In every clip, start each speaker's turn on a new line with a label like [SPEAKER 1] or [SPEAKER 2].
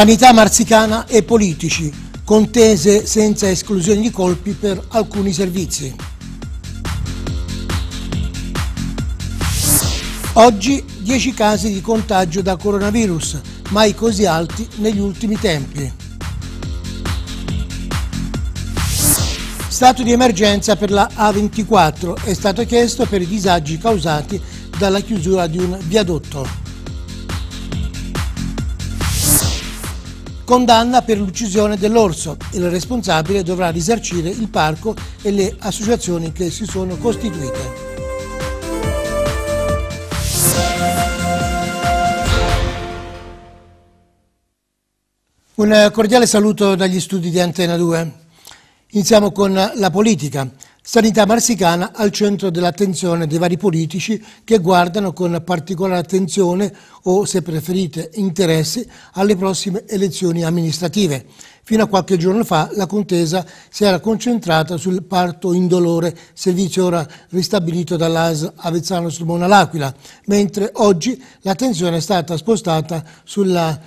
[SPEAKER 1] Sanità marzicana e politici, contese senza esclusione di colpi per alcuni servizi. Oggi 10 casi di contagio da coronavirus, mai così alti negli ultimi tempi. Stato di emergenza per la A24 è stato chiesto per i disagi causati dalla chiusura di un viadotto. Condanna per l'uccisione dell'orso. Il responsabile dovrà risarcire il parco e le associazioni che si sono costituite. Un cordiale saluto dagli studi di Antena 2. Iniziamo con la politica. Sanità marsicana al centro dell'attenzione dei vari politici che guardano con particolare attenzione o, se preferite, interesse alle prossime elezioni amministrative. Fino a qualche giorno fa la contesa si era concentrata sul parto indolore, servizio ora ristabilito dall'AS Avezzano sul Mona L'Aquila, mentre oggi l'attenzione è stata spostata sulla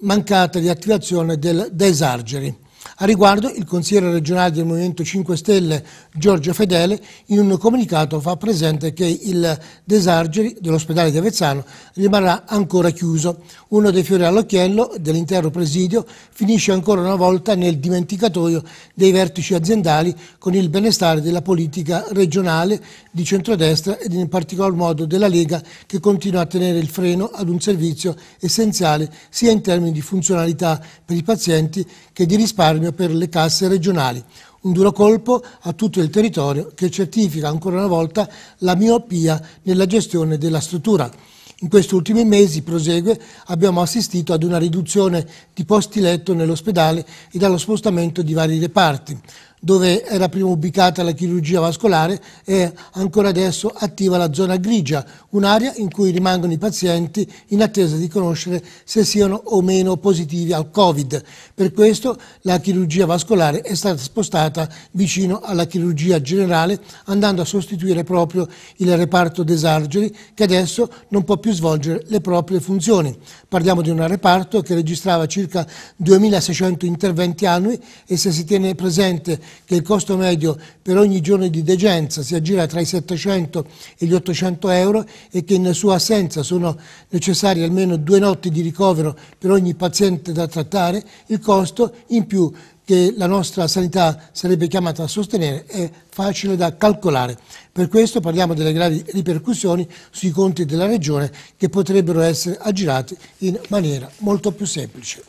[SPEAKER 1] mancata riattivazione del Desargeri. A riguardo il consigliere regionale del Movimento 5 Stelle Giorgio Fedele in un comunicato fa presente che il Desargeri dell'ospedale di Avezzano rimarrà ancora chiuso. Uno dei fiori all'occhiello dell'intero presidio finisce ancora una volta nel dimenticatoio dei vertici aziendali con il benestare della politica regionale di centrodestra ed in particolar modo della Lega che continua a tenere il freno ad un servizio essenziale sia in termini di funzionalità per i pazienti che di risparmio per le casse regionali. Un duro colpo a tutto il territorio che certifica ancora una volta la miopia nella gestione della struttura. In questi ultimi mesi, prosegue, abbiamo assistito ad una riduzione di posti letto nell'ospedale e allo spostamento di vari reparti dove era prima ubicata la chirurgia vascolare, è ancora adesso attiva la zona grigia, un'area in cui rimangono i pazienti in attesa di conoscere se siano o meno positivi al Covid. Per questo la chirurgia vascolare è stata spostata vicino alla chirurgia generale, andando a sostituire proprio il reparto Desargeri, che adesso non può più svolgere le proprie funzioni. Parliamo di un reparto che registrava circa 2.600 interventi annui e se si tiene presente che il costo medio per ogni giorno di degenza si aggira tra i 700 e gli 800 euro e che in sua assenza sono necessarie almeno due notti di ricovero per ogni paziente da trattare, il costo in più che la nostra sanità sarebbe chiamata a sostenere è facile da calcolare. Per questo parliamo delle gravi ripercussioni sui conti della Regione che potrebbero essere aggirate in maniera molto più semplice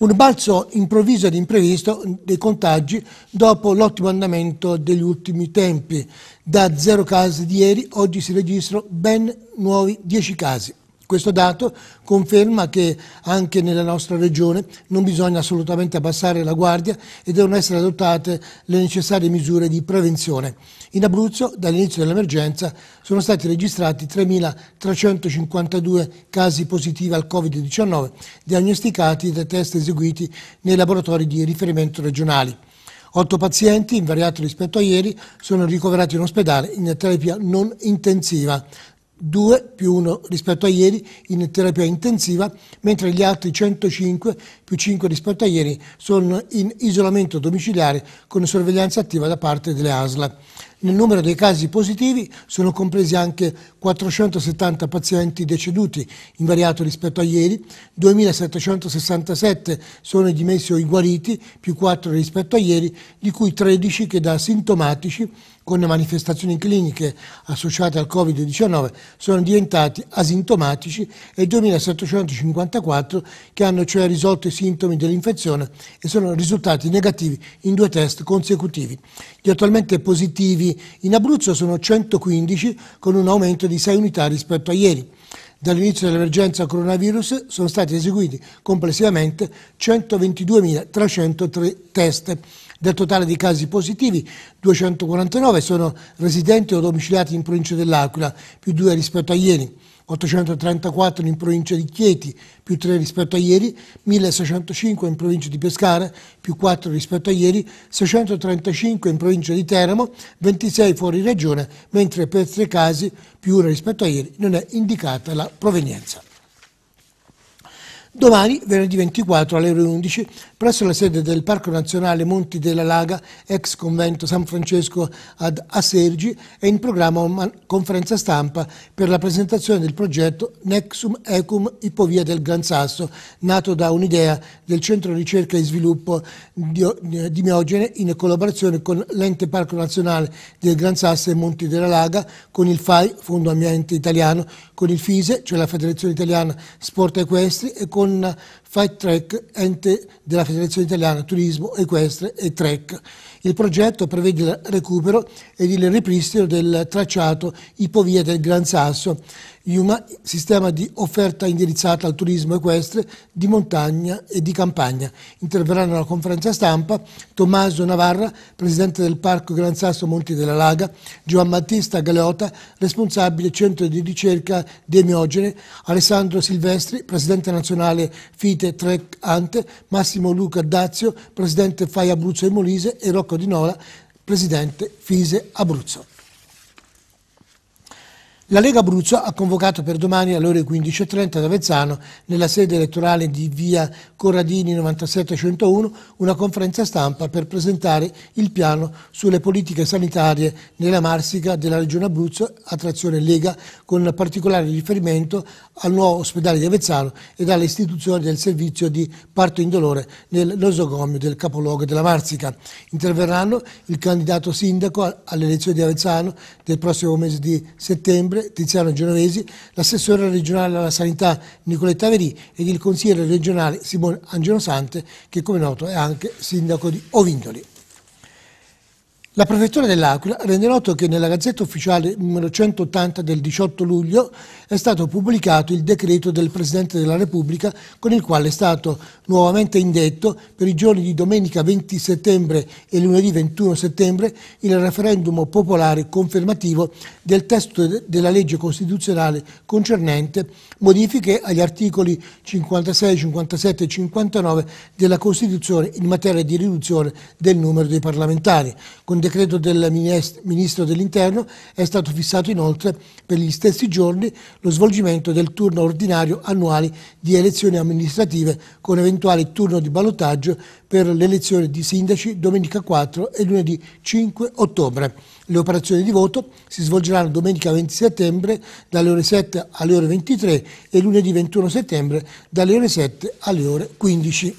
[SPEAKER 1] un balzo improvviso ed imprevisto dei contagi dopo l'ottimo andamento degli ultimi tempi. Da zero casi di ieri, oggi si registrano ben nuovi 10 casi. Questo dato conferma che anche nella nostra regione non bisogna assolutamente abbassare la guardia e devono essere adottate le necessarie misure di prevenzione. In Abruzzo, dall'inizio dell'emergenza, sono stati registrati 3.352 casi positivi al Covid-19, diagnosticati da test eseguiti nei laboratori di riferimento regionali. Otto pazienti, invariati rispetto a ieri, sono ricoverati in ospedale in terapia non intensiva. 2 più 1 rispetto a ieri in terapia intensiva, mentre gli altri 105 più 5 rispetto a ieri sono in isolamento domiciliare con sorveglianza attiva da parte delle ASLA. Nel numero dei casi positivi sono compresi anche 470 pazienti deceduti, invariato rispetto a ieri, 2.767 sono i dimessi o i guariti, più 4 rispetto a ieri, di cui 13 che da sintomatici con manifestazioni cliniche associate al Covid-19 sono diventati asintomatici e 2.754 che hanno cioè risolto i sintomi dell'infezione e sono risultati negativi in due test consecutivi. Gli attualmente positivi in Abruzzo sono 115 con un aumento di 6 unità rispetto a ieri. Dall'inizio dell'emergenza coronavirus sono stati eseguiti complessivamente 122.303 test. Del totale di casi positivi, 249 sono residenti o domiciliati in provincia dell'Aquila, più 2 rispetto a ieri. 834 in provincia di Chieti, più 3 rispetto a ieri, 1605 in provincia di Pescara, più 4 rispetto a ieri, 635 in provincia di Teramo, 26 fuori regione, mentre per tre casi, più 1 rispetto a ieri, non è indicata la provenienza. Domani, venerdì 24 alle ore 11, presso la sede del Parco Nazionale Monti della Laga, ex convento San Francesco ad Asergi, è in programma una conferenza stampa per la presentazione del progetto Nexum Ecum Ipovia del Gran Sasso, nato da un'idea del Centro Ricerca e Sviluppo di Miogene in collaborazione con l'ente Parco Nazionale del Gran Sasso e Monti della Laga, con il FAI, Fondo Ambiente Italiano, con il FISE, cioè la Federazione Italiana Sport Equestri e con んな Fight Track, ente della Federazione Italiana Turismo Equestre e Trek. Il progetto prevede il recupero ed il ripristino del tracciato ipovia del Gran Sasso, IUMA, sistema di offerta indirizzata al turismo equestre di montagna e di campagna. Interverranno alla conferenza stampa Tommaso Navarra, presidente del Parco Gran Sasso Monti della Laga, Giovan Battista Galeota, responsabile centro di ricerca Demiogene, Alessandro Silvestri, presidente nazionale FIT Vite Tre Ante, Massimo Luca Dazio, presidente FAI Abruzzo e Molise e Rocco Di Nola, presidente FISE Abruzzo. La Lega Abruzzo ha convocato per domani alle ore 15.30 ad Avezzano, nella sede elettorale di via Corradini 9701, una conferenza stampa per presentare il piano sulle politiche sanitarie nella Marsica della Regione Abruzzo a trazione Lega, con particolare riferimento al nuovo ospedale di Avezzano ed all'istituzione del servizio di parto indolore nel nosocomio del capoluogo della Marsica. Interverranno il candidato sindaco alle elezioni di Avezzano del prossimo mese di settembre novembre Tiziano Genovesi, l'assessore regionale alla sanità Nicoletta Verì ed il consigliere regionale Simone Angelosante che come noto è anche sindaco di Ovindoli. La Prefettura dell'Aquila rende noto che nella Gazzetta Ufficiale numero 180 del 18 luglio è stato pubblicato il decreto del Presidente della Repubblica con il quale è stato nuovamente indetto per i giorni di domenica 20 settembre e lunedì 21 settembre il referendum popolare confermativo del testo della legge costituzionale concernente modifiche agli articoli 56, 57 e 59 della Costituzione in materia di riduzione del numero dei parlamentari. Con decreto del Ministro dell'Interno è stato fissato inoltre per gli stessi giorni lo svolgimento del turno ordinario annuale di elezioni amministrative con eventuale turno di ballottaggio per l'elezione di sindaci domenica 4 e lunedì 5 ottobre. Le operazioni di voto si svolgeranno domenica 20 settembre dalle ore 7 alle ore 23 e lunedì 21 settembre dalle ore 7 alle ore 15.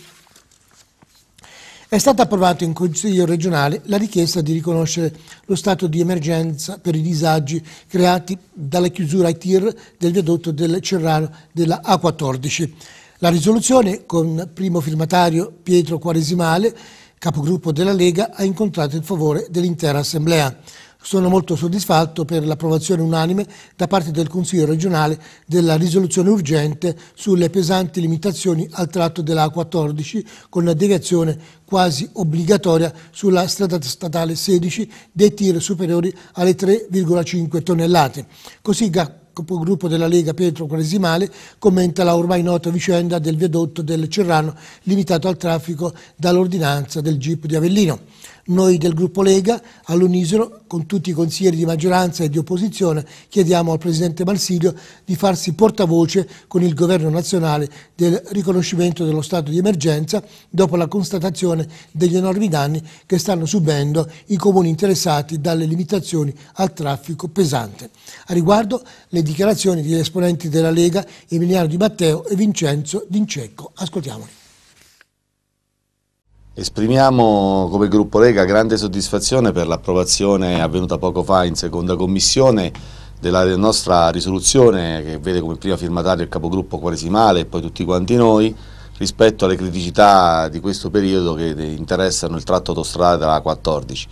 [SPEAKER 1] È stata approvata in Consiglio regionale la richiesta di riconoscere lo stato di emergenza per i disagi creati dalla chiusura ai tir del viadotto del Cerrano della A14. La risoluzione, con primo firmatario Pietro Quaresimale, capogruppo della Lega, ha incontrato il favore dell'intera Assemblea. Sono molto soddisfatto per l'approvazione unanime da parte del Consiglio regionale della risoluzione urgente sulle pesanti limitazioni al tratto della A14 con la deviazione quasi obbligatoria sulla strada statale 16 dei tir superiori alle 3,5 tonnellate. Così capogruppo della Lega Pietro Quaresimale, commenta la ormai nota vicenda del viadotto del Cerrano limitato al traffico dall'ordinanza del GIP di Avellino. Noi del gruppo Lega, all'unisono, con tutti i consiglieri di maggioranza e di opposizione, chiediamo al Presidente Marsilio di farsi portavoce con il Governo nazionale del riconoscimento dello stato di emergenza dopo la constatazione degli enormi danni che stanno subendo i comuni interessati dalle limitazioni al traffico pesante. A riguardo le dichiarazioni degli esponenti della Lega Emiliano Di Matteo e Vincenzo D'Incecco. Ascoltiamoli.
[SPEAKER 2] Esprimiamo come gruppo Lega grande soddisfazione per l'approvazione avvenuta poco fa in seconda commissione della nostra risoluzione che vede come prima firmatario il capogruppo Quaresimale e poi tutti quanti noi rispetto alle criticità di questo periodo che interessano il tratto autostrada della 14.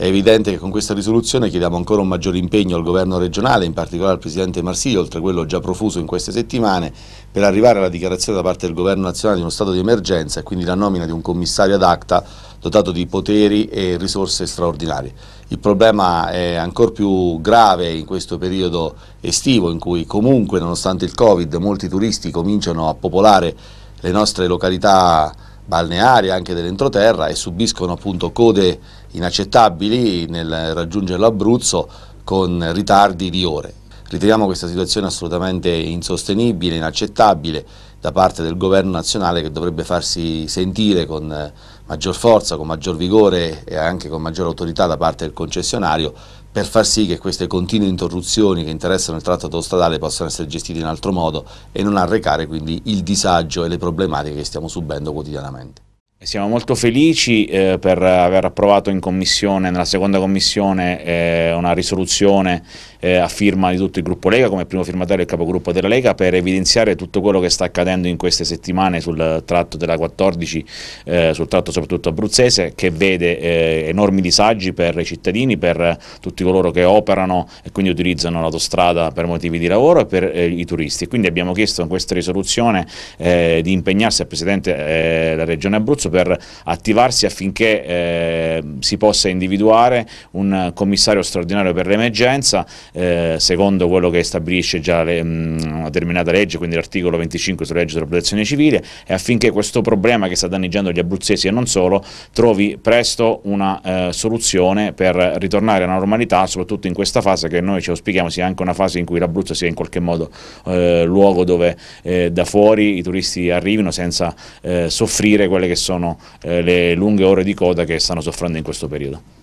[SPEAKER 2] È evidente che con questa risoluzione chiediamo ancora un maggiore impegno al governo regionale, in particolare al Presidente Marsiglio, oltre a quello già profuso in queste settimane, per arrivare alla dichiarazione da parte del governo nazionale di uno stato di emergenza e quindi la nomina di un commissario ad acta dotato di poteri e risorse straordinarie. Il problema è ancora più grave in questo periodo estivo in cui comunque, nonostante il Covid, molti turisti cominciano a popolare le nostre località balneari, anche dell'entroterra, e subiscono appunto code inaccettabili nel raggiungere l'Abruzzo con ritardi di ore. Riteniamo questa situazione assolutamente insostenibile, inaccettabile da parte del governo nazionale che dovrebbe farsi sentire con eh, maggior forza, con maggior vigore e anche con maggior autorità da parte del concessionario per far sì che queste continue interruzioni che interessano il tratto autostradale possano essere gestite in altro modo e non arrecare quindi il disagio e le problematiche che stiamo subendo quotidianamente. Siamo
[SPEAKER 3] molto felici eh, per aver approvato in commissione, nella seconda commissione, eh, una risoluzione eh, a firma di tutto il gruppo Lega, come primo firmatario e capogruppo della Lega, per evidenziare tutto quello che sta accadendo in queste settimane sul tratto della 14, eh, sul tratto soprattutto abruzzese, che vede eh, enormi disagi per i cittadini, per tutti coloro che operano e quindi utilizzano l'autostrada per motivi di lavoro e per eh, i turisti. Quindi abbiamo chiesto in questa risoluzione di impegnarsi al Presidente della Regione Abruzzo per attivarsi affinché eh, si possa individuare un commissario straordinario per l'emergenza, eh, secondo quello che stabilisce già le, mh, mm, una determinata legge, quindi l'articolo 25 sulla legge sulla protezione civile, e affinché questo problema che sta danneggiando gli abruzzesi e non solo trovi presto una eh, soluzione per ritornare alla normalità, soprattutto in questa fase che noi ci auspichiamo sia anche una fase in cui l'Abruzzo sia in qualche modo eh, luogo dove eh, da fuori i turisti arrivino senza eh, soffrire quelle che sono sono eh, le lunghe ore di coda che stanno soffrendo in questo periodo.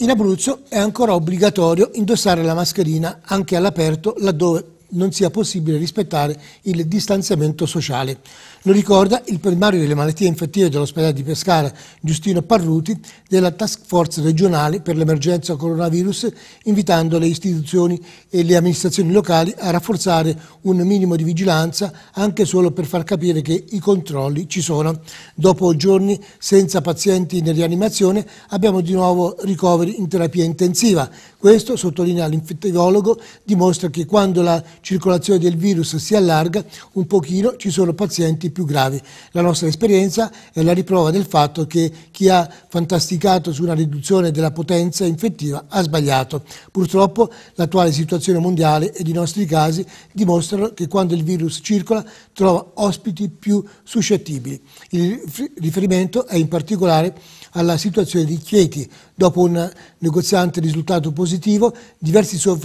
[SPEAKER 1] In Abruzzo è ancora obbligatorio indossare la mascherina anche all'aperto laddove non sia possibile rispettare il distanziamento sociale. Lo ricorda il primario delle malattie infettive dell'ospedale di Pescara, Giustino Parruti, della task force regionale per l'emergenza coronavirus, invitando le istituzioni e le amministrazioni locali a rafforzare un minimo di vigilanza anche solo per far capire che i controlli ci sono. Dopo giorni senza pazienti in rianimazione abbiamo di nuovo ricoveri in terapia intensiva. Questo, sottolinea l'infettivologo, dimostra che quando la circolazione del virus si allarga un pochino, ci sono pazienti più gravi. La nostra esperienza è la riprova del fatto che chi ha fantasticato su una riduzione della potenza infettiva ha sbagliato. Purtroppo l'attuale situazione mondiale ed i nostri casi dimostrano che quando il virus circola trova ospiti più suscettibili. Il riferimento è in particolare alla situazione di Chieti. Dopo un negoziante risultato positivo, diversi suoi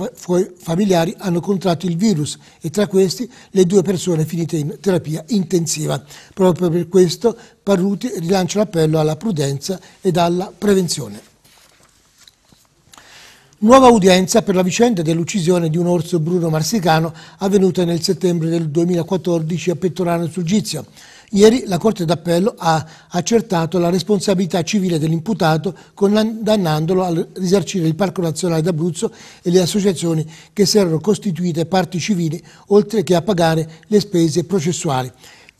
[SPEAKER 1] familiari hanno contratto il virus virus e tra questi le due persone finite in terapia intensiva. Proprio per questo Parruti rilancia l'appello alla prudenza ed alla prevenzione. Nuova udienza per la vicenda dell'uccisione di un orso bruno marsicano avvenuta nel settembre del 2014 a Pettorano sul Gizio. Ieri la Corte d'Appello ha accertato la responsabilità civile dell'imputato condannandolo a risarcire il Parco Nazionale d'Abruzzo e le associazioni che si erano costituite parti civili, oltre che a pagare le spese processuali.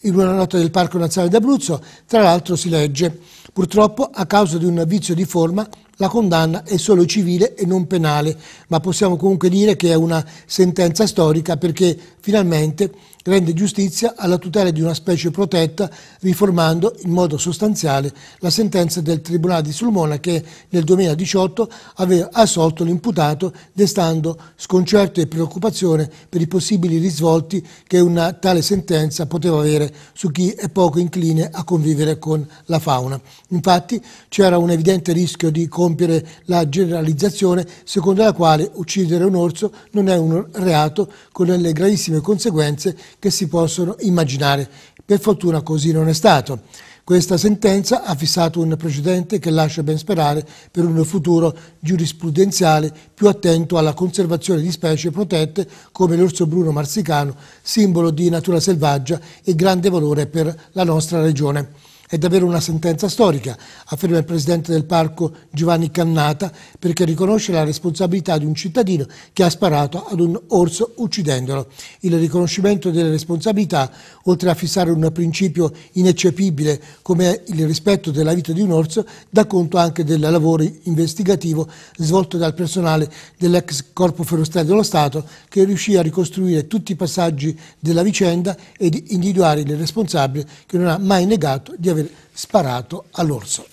[SPEAKER 1] In una nota del Parco Nazionale d'Abruzzo, tra l'altro, si legge Purtroppo, a causa di un vizio di forma, la condanna è solo civile e non penale, ma possiamo comunque dire che è una sentenza storica perché finalmente rende giustizia alla tutela di una specie protetta, riformando in modo sostanziale la sentenza del Tribunale di Sulmona che nel 2018 aveva assolto l'imputato, destando sconcerto e preoccupazione per i possibili risvolti che una tale sentenza poteva avere su chi è poco incline a convivere con la fauna. Infatti c'era un evidente rischio di compiere la generalizzazione secondo la quale uccidere un orso non è un reato con le gravissime conseguenze che si possono immaginare. Per fortuna così non è stato. Questa sentenza ha fissato un precedente che lascia ben sperare per un futuro giurisprudenziale più attento alla conservazione di specie protette come l'orso bruno marsicano, simbolo di natura selvaggia e grande valore per la nostra regione. È davvero una sentenza storica, afferma il presidente del parco Giovanni Cannata, perché riconosce la responsabilità di un cittadino che ha sparato ad un orso uccidendolo. Il riconoscimento delle responsabilità, oltre a fissare un principio ineccepibile come il rispetto della vita di un orso, dà conto anche del lavoro investigativo svolto dal personale dell'ex Corpo Forestale dello Stato che riuscì a ricostruire tutti i passaggi della vicenda ed individuare il responsabile che non ha mai negato di aver aver sparato all'orso.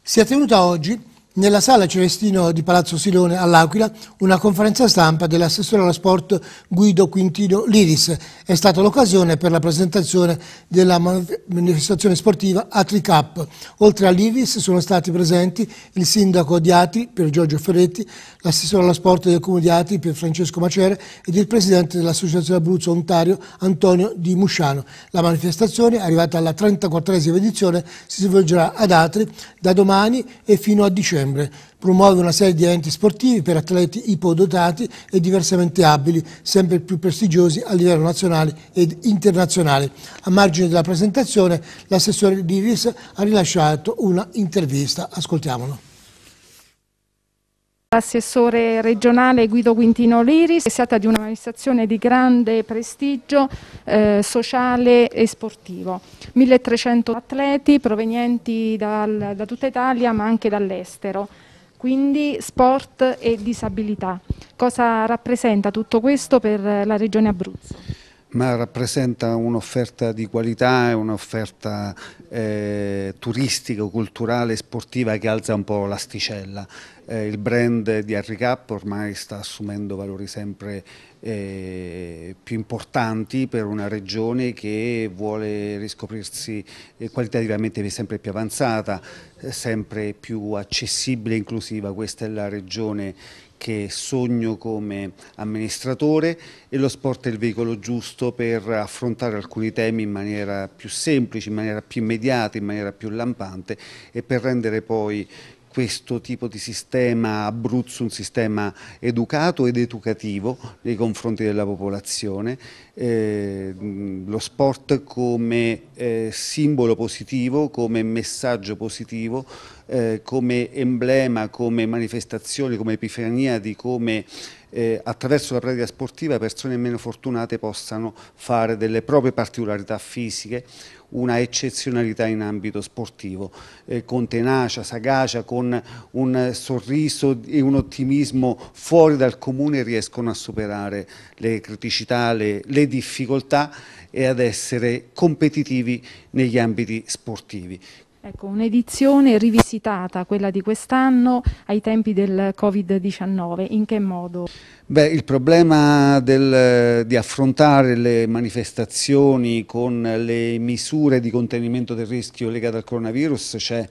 [SPEAKER 1] Si è tenuta oggi nella sala Celestino di Palazzo Silone all'Aquila una conferenza stampa dell'assessore allo sport Guido Quintino Liris. È stata l'occasione per la presentazione della manifestazione sportiva Atri Cup. Oltre a Liris sono stati presenti il sindaco di Atri per Giorgio Ferretti, l'assessore allo sport del Comune di Atri per Francesco Macere ed il presidente dell'Associazione Abruzzo Ontario, Antonio Di Musciano. La manifestazione, arrivata alla 34esima edizione, si svolgerà ad Atri da domani e fino a dicembre settembre. Promuove una serie di eventi sportivi per atleti ipodotati e diversamente abili, sempre più prestigiosi a livello nazionale ed internazionale. A margine della presentazione, l'assessore di RIS ha rilasciato una intervista. Ascoltiamolo.
[SPEAKER 2] L'assessore regionale Guido Quintino Liris è stata di un'amministrazione di grande prestigio eh, sociale e sportivo. 1300 atleti provenienti dal, da tutta Italia ma anche dall'estero, quindi sport e disabilità. Cosa rappresenta tutto questo per la regione Abruzzo?
[SPEAKER 4] ma rappresenta un'offerta di qualità, un'offerta eh, turistica, culturale, sportiva che alza un po' l'asticella. Eh, il brand di Harry Cup ormai sta assumendo valori sempre eh, più importanti per una regione che vuole riscoprirsi eh, qualitativamente sempre più avanzata, eh, sempre più accessibile e inclusiva. Questa è la regione che sogno come amministratore e lo sport è il veicolo giusto per affrontare alcuni temi in maniera più semplice, in maniera più immediata, in maniera più lampante e per rendere poi questo tipo di sistema Abruzzo un sistema educato ed educativo nei confronti della popolazione, eh, lo sport come eh, simbolo positivo, come messaggio positivo eh, come emblema, come manifestazione, come epifania di come eh, attraverso la pratica sportiva persone meno fortunate possano fare delle proprie particolarità fisiche una eccezionalità in ambito sportivo, eh, con tenacia, sagacia, con un sorriso e un ottimismo fuori dal comune riescono a superare le criticità, le, le difficoltà e ad essere competitivi negli ambiti sportivi.
[SPEAKER 2] Ecco, un'edizione rivisitata, quella di quest'anno, ai tempi del Covid-19. In che modo?
[SPEAKER 4] Beh, il problema del, di affrontare le manifestazioni con le misure di contenimento del rischio legato al coronavirus c'è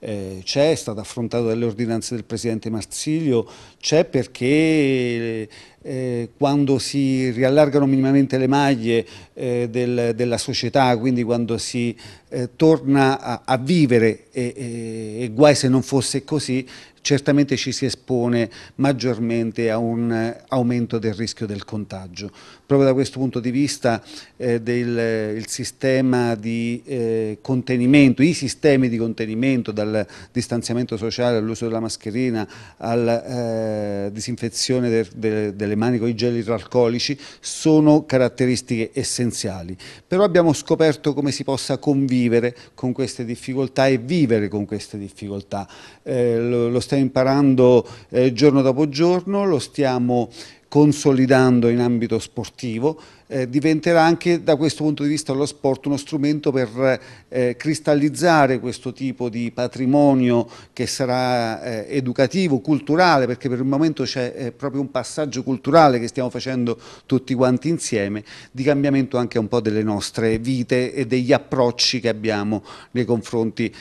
[SPEAKER 4] eh, c'è, è stato affrontato dalle ordinanze del Presidente Marsilio, c'è perché eh, quando si riallargano minimamente le maglie eh, del, della società, quindi quando si eh, torna a, a vivere e, e, e guai se non fosse così, certamente ci si espone maggiormente a un eh, aumento del rischio del contagio. Proprio da questo punto di vista eh, del, eh, il sistema di eh, contenimento, i sistemi di contenimento dal distanziamento sociale all'uso della mascherina alla eh, disinfezione de, de, delle mani con i gel idroalcolici sono caratteristiche essenziali. Però abbiamo scoperto come si possa convivere con queste difficoltà e vivere con queste difficoltà. Eh, lo, lo stiamo imparando eh, giorno dopo giorno, lo stiamo consolidando in ambito sportivo, eh, diventerà anche da questo punto di vista lo sport uno strumento per eh, cristallizzare questo tipo di patrimonio che sarà eh, educativo, culturale, perché per il momento c'è eh, proprio un passaggio culturale che stiamo facendo tutti quanti insieme, di cambiamento anche un po' delle nostre vite e degli approcci che abbiamo nei confronti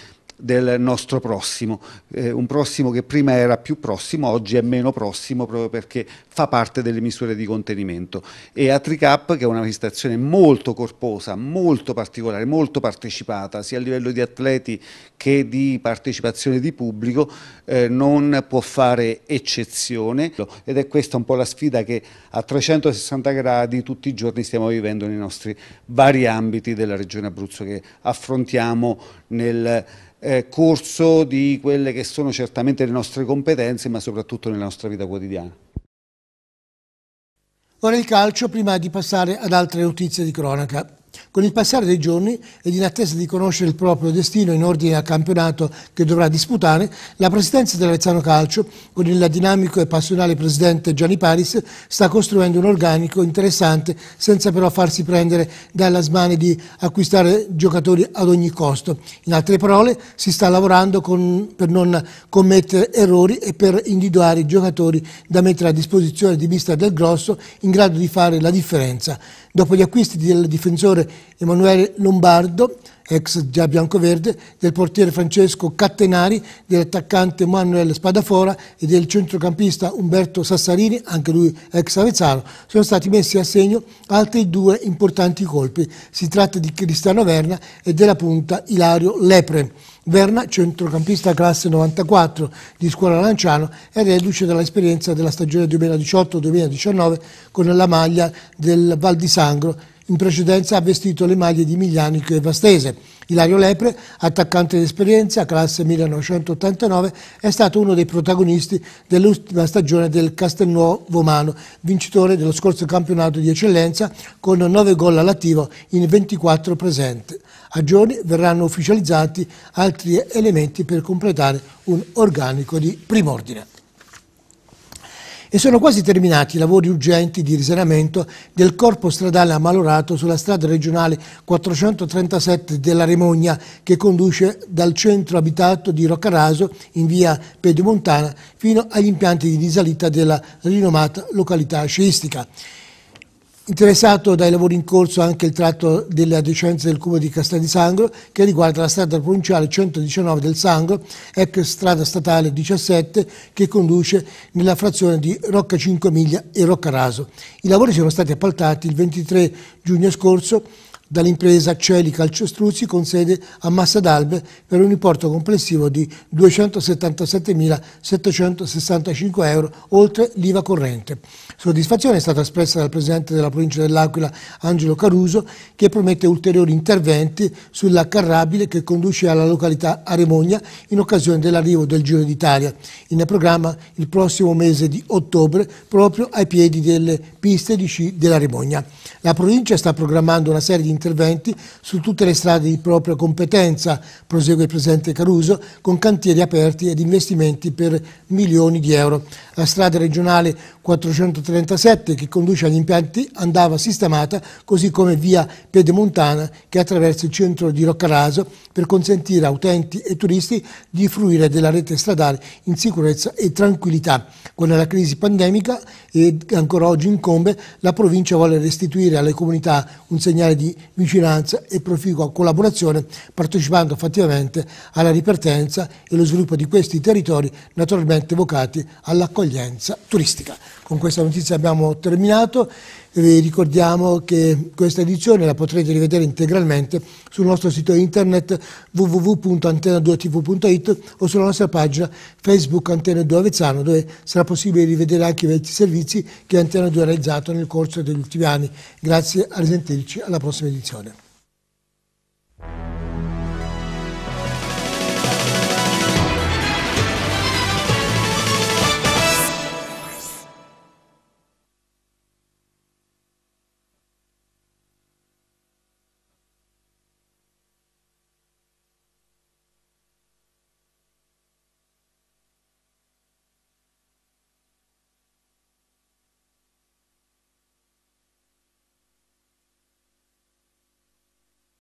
[SPEAKER 4] del nostro prossimo, eh, un prossimo che prima era più prossimo, oggi è meno prossimo proprio perché fa parte delle misure di contenimento. E a TriCap, che è una manifestazione molto corposa, molto particolare, molto partecipata, sia a livello di atleti che di partecipazione di pubblico, eh, non può fare eccezione ed è questa un po' la sfida che a 360 gradi tutti i giorni stiamo vivendo nei nostri vari ambiti della regione Abruzzo che affrontiamo nel eh, corso di quelle che sono certamente le nostre competenze, ma soprattutto nella nostra vita quotidiana.
[SPEAKER 1] Ora il calcio prima di passare ad altre notizie di cronaca. Con il passare dei giorni ed in attesa di conoscere il proprio destino in ordine al campionato che dovrà disputare, la presidenza dell'Avezzano Calcio, con il dinamico e passionale presidente Gianni Paris, sta costruendo un organico interessante senza però farsi prendere dalla smania di acquistare giocatori ad ogni costo. In altre parole, si sta lavorando con, per non commettere errori e per individuare i giocatori da mettere a disposizione di vista del grosso in grado di fare la differenza dopo gli acquisti del difensore Emanuele Lombardo, ex già biancoverde, del portiere Francesco Cattenari, dell'attaccante Manuel Spadafora e del centrocampista Umberto Sassarini, anche lui ex Avezzano, sono stati messi a segno altri due importanti colpi. Si tratta di Cristiano Verna e della punta Ilario Lepre. Verna, centrocampista classe 94 di Scuola Lanciano, è reduce dall'esperienza della stagione 2018-2019 con la maglia del Val di Sangro. In precedenza ha vestito le maglie di Miglianico e Vastese. Ilario Lepre, attaccante d'esperienza, classe 1989, è stato uno dei protagonisti dell'ultima stagione del Castelnuovo Mano, vincitore dello scorso campionato di eccellenza con 9 gol all'attivo in 24 presenti. A giorni verranno ufficializzati altri elementi per completare un organico di prim'ordine e sono quasi terminati i lavori urgenti di risanamento del corpo stradale ammalorato sulla strada regionale 437 della Remogna che conduce dal centro abitato di Roccaraso in via Pedemontana fino agli impianti di risalita della rinomata località sciistica. Interessato dai lavori in corso anche il tratto delle adiacenze del Comune di Castel di Sangro che riguarda la strada provinciale 119 del Sangro, ex strada statale 17 che conduce nella frazione di Rocca 5 Miglia e Roccaraso. I lavori sono stati appaltati il 23 giugno scorso dall'impresa Celi Calciostruzzi con sede a Massa d'Albe per un importo complessivo di 277.765 euro oltre l'IVA corrente. Soddisfazione è stata espressa dal Presidente della provincia dell'Aquila, Angelo Caruso, che promette ulteriori interventi sulla carrabile che conduce alla località Aremogna in occasione dell'arrivo del Giro d'Italia. In programma il prossimo mese di ottobre proprio ai piedi delle piste di sci dell'Aremogna. La provincia sta programmando una serie di interventi su tutte le strade di propria competenza, prosegue il Presidente Caruso, con cantieri aperti ed investimenti per milioni di euro. La strada regionale 430 37 che conduce agli impianti andava sistemata, così come via Piedemontana che attraversa il centro di Roccaraso per consentire a utenti e turisti di fruire della rete stradale in sicurezza e tranquillità. Con la crisi pandemica e ancora oggi incombe, la provincia vuole restituire alle comunità un segnale di vicinanza e proficua collaborazione partecipando fattivamente alla ripartenza e lo sviluppo di questi territori naturalmente vocati all'accoglienza turistica. Con questa notizia abbiamo terminato. Vi ricordiamo che questa edizione la potrete rivedere integralmente sul nostro sito internet www.antena2tv.it o sulla nostra pagina Facebook Antena 2 Avezzano dove sarà possibile rivedere anche i vecchi servizi che Antena 2 ha realizzato nel corso degli ultimi anni. Grazie a risentirci alla prossima edizione.